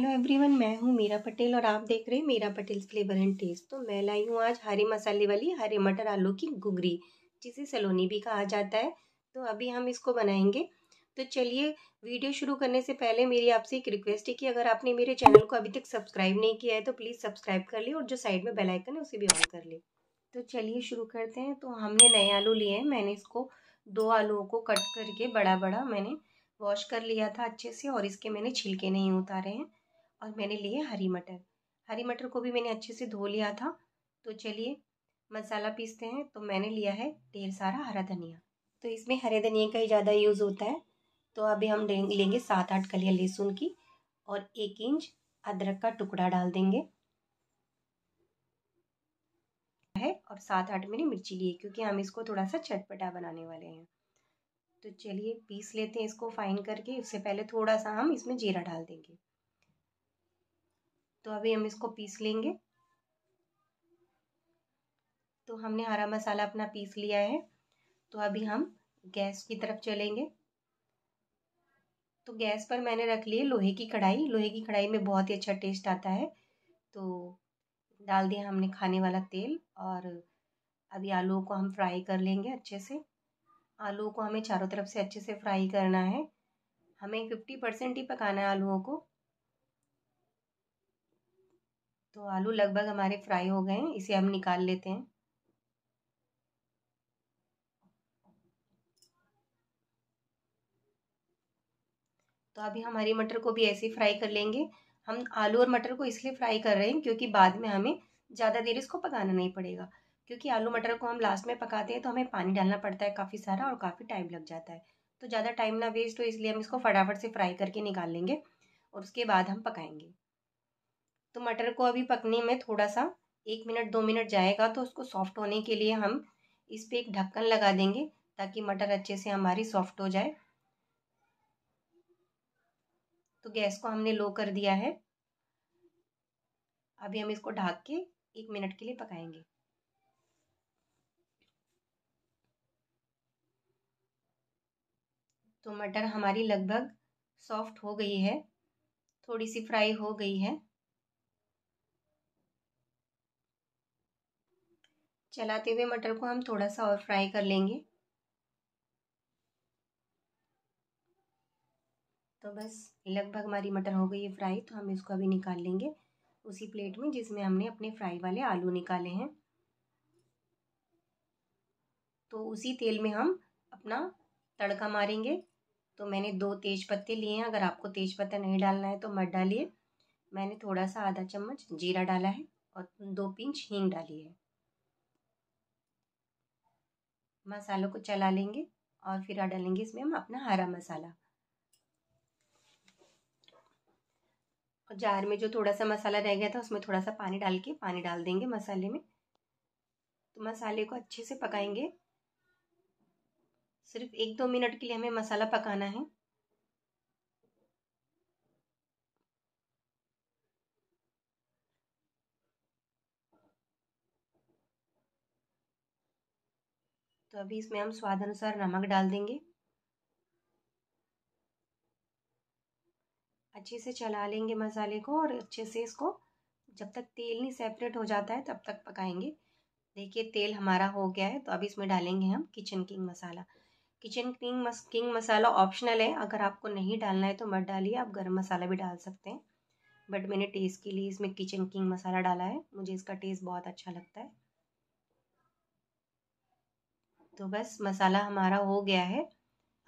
hello everyone मैं हूँ मीरा पटेल और आप देख रहे हैं Meera Patel flavour and taste तो मैं लाई हूँ आज हरे मसाले वाली हरे मटर आलू की गुगरी जिसे सलोनी भी कहा जाता है तो अभी हम इसको बनाएंगे तो चलिए वीडियो शुरू करने से पहले मेरी आपसे एक रिक्वेस्ट है कि अगर आपने मेरे चैनल को अभी तक सब्सक्राइब नहीं किया है तो प्लीज़ सब्सक्राइब कर ली और जो साइड में बेलाइकन है उसे भी ऑन कर ली तो चलिए शुरू करते हैं तो हमने नए आलू लिए हैं मैंने इसको दो आलूओं को कट करके बड़ा बड़ा मैंने वॉश कर लिया था अच्छे से और इसके मैंने छिलके नहीं उतारे हैं और मैंने लिए हरी मटर हरी मटर को भी मैंने अच्छे से धो लिया था तो चलिए मसाला पीसते हैं तो मैंने लिया है ढेर सारा हरा धनिया तो इसमें हरे धनिया का ही ज़्यादा यूज़ होता है तो अभी हम लेंगे सात आठ कलियाँ लहसुन की और एक इंच अदरक का टुकड़ा डाल देंगे है और सात आठ मैंने मिर्ची ली है क्योंकि हम इसको थोड़ा सा चटपटा बनाने वाले हैं तो चलिए पीस लेते हैं इसको फाइन करके उससे पहले थोड़ा सा हम इसमें जीरा डाल देंगे तो अभी हम इसको पीस लेंगे तो हमने हरा मसाला अपना पीस लिया है तो अभी हम गैस की तरफ चलेंगे तो गैस पर मैंने रख लिए लोहे की कढ़ाई लोहे की कढ़ाई में बहुत ही अच्छा टेस्ट आता है तो डाल दिया हमने खाने वाला तेल और अभी आलू को हम फ्राई कर लेंगे अच्छे से आलूओं को हमें चारों तरफ से अच्छे से फ्राई करना है हमें फिफ्टी परसेंट ही पकाना है आलूओं को तो आलू लगभग हमारे फ्राई हो गए हैं इसे हम निकाल लेते हैं तो अभी हमारी मटर को भी ऐसे फ्राई कर लेंगे हम आलू और मटर को इसलिए फ्राई कर रहे हैं क्योंकि बाद में हमें ज़्यादा देर इसको पकाना नहीं पड़ेगा क्योंकि आलू मटर को हम लास्ट में पकाते हैं तो हमें पानी डालना पड़ता है काफ़ी सारा और काफ़ी टाइम लग जाता है तो ज़्यादा टाइम ना वेस्ट हो इसलिए हम इसको फटाफट से फ्राई करके निकाल लेंगे और उसके बाद हम पकाएंगे तो मटर को अभी पकने में थोड़ा सा एक मिनट दो मिनट जाएगा तो उसको सॉफ्ट होने के लिए हम इस पर एक ढक्कन लगा देंगे ताकि मटर अच्छे से हमारी सॉफ्ट हो जाए तो गैस को हमने लो कर दिया है अभी हम इसको ढाक के एक मिनट के लिए पकाएंगे तो मटर हमारी लगभग सॉफ्ट हो गई है थोड़ी सी फ्राई हो गई है चलाते हुए मटर को हम थोड़ा सा और फ्राई कर लेंगे तो बस लगभग हमारी मटर हो गई है फ्राई तो हम इसको अभी निकाल लेंगे उसी प्लेट में जिसमें हमने अपने फ्राई वाले आलू निकाले हैं तो उसी तेल में हम अपना तड़का मारेंगे तो मैंने दो तेज पत्ते लिए हैं अगर आपको तेज पत्ता नहीं डालना है तो मत डालिए मैंने थोड़ा सा आधा चम्मच जीरा डाला है और दो पिंच हींग डाली है मसालों को चला लेंगे और फिर डालेंगे इसमें हम अपना हरा मसाला और जार में जो थोड़ा सा मसाला रह गया था उसमें थोड़ा सा पानी डाल के पानी डाल देंगे मसाले में तो मसाले को अच्छे से पकाएंगे सिर्फ एक दो मिनट के लिए हमें मसाला पकाना है तो अभी इसमें हम स्वाद अनुसार नमक डाल देंगे अच्छे से चला लेंगे मसाले को और अच्छे से इसको जब तक तेल नहीं सेपरेट हो जाता है तब तक पकाएंगे देखिए तेल हमारा हो गया है तो अब इसमें डालेंगे हम kitchen king masala kitchen king मस, किंग मसाला ऑप्शनल है अगर आपको नहीं डालना है तो मत डालिए आप गर्म मसाला भी डाल सकते हैं बट मैंने टेस्ट के लिए इसमें किचन किंग मसाला डाला है मुझे इसका टेस्ट बहुत अच्छा लगता है तो बस मसाला हमारा हो गया है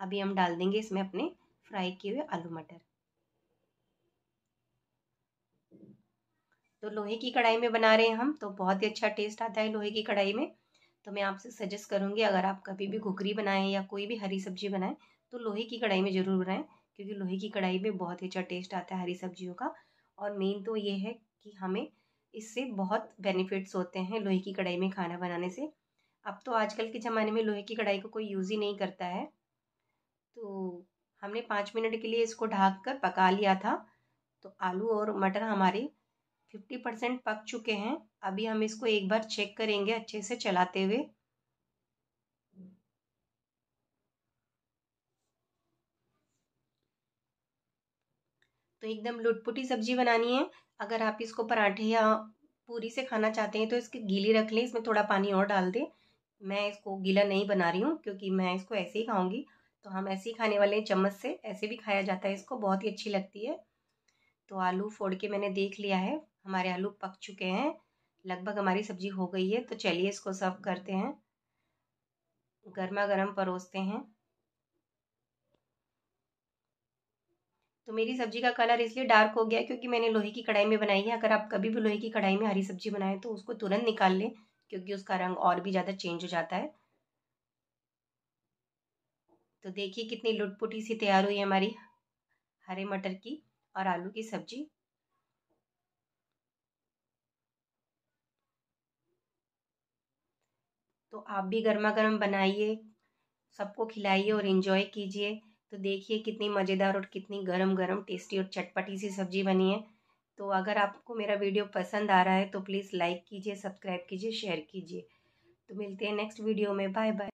अभी हम डाल देंगे इसमें अपने फ्राई किए हुए आलू मटर तो लोहे की कढ़ाई में बना रहे हैं हम तो बहुत ही अच्छा टेस्ट आता है लोहे की कढ़ाई में तो मैं आपसे सजेस्ट करूँगी अगर आप कभी भी घुघरी बनाएं या कोई भी हरी सब्जी बनाएं तो लोहे की कढ़ाई में ज़रूर बनाएं क्योंकि लोहे की कढ़ाई में बहुत ही अच्छा टेस्ट आता है हरी सब्जियों का और मेन तो ये है कि हमें इससे बहुत बेनिफिट्स होते हैं लोहे की कढ़ाई में खाना बनाने से अब तो आजकल के ज़माने में लोहे की कढ़ाई को कोई यूज़ ही नहीं करता है तो हमने पाँच मिनट के लिए इसको ढाक कर पका लिया था तो आलू और मटर हमारे फिफ्टी परसेंट पक चुके हैं अभी हम इसको एक बार चेक करेंगे अच्छे से चलाते हुए तो एकदम लुटपुटी सब्जी बनानी है अगर आप इसको पराठे या पूरी से खाना चाहते हैं तो इसकी गीली रख लें इसमें थोड़ा पानी और डाल दें मैं इसको गीला नहीं बना रही हूँ क्योंकि मैं इसको ऐसे ही खाऊंगी तो हम ऐसे ही खाने वाले हैं चम्मच से ऐसे भी खाया जाता है इसको बहुत ही अच्छी लगती है तो आलू फोड़ के मैंने देख लिया है हमारे आलू पक चुके हैं लगभग हमारी सब्जी हो गई है तो चलिए इसको सर्व करते हैं गर्मा गर्म परोसते हैं तो मेरी सब्जी का कलर इसलिए डार्क हो गया क्योंकि मैंने लोहे की कढ़ाई में बनाई है अगर आप कभी भी लोहे की कढ़ाई में हरी सब्जी बनाएं तो उसको तुरंत निकाल लें क्योंकि उसका रंग और भी ज़्यादा चेंज हो जाता है तो देखिए कितनी लुटपुटी सी तैयार हुई है हमारी हरे मटर की और आलू की सब्जी तो आप भी गर्मा गर्म बनाइए सबको खिलाइए और इन्जॉय कीजिए तो देखिए कितनी मज़ेदार और कितनी गरम गरम टेस्टी और चटपटी सी सब्जी बनी है तो अगर आपको मेरा वीडियो पसंद आ रहा है तो प्लीज़ लाइक कीजिए सब्सक्राइब कीजिए शेयर कीजिए तो मिलते हैं नेक्स्ट वीडियो में बाय बाय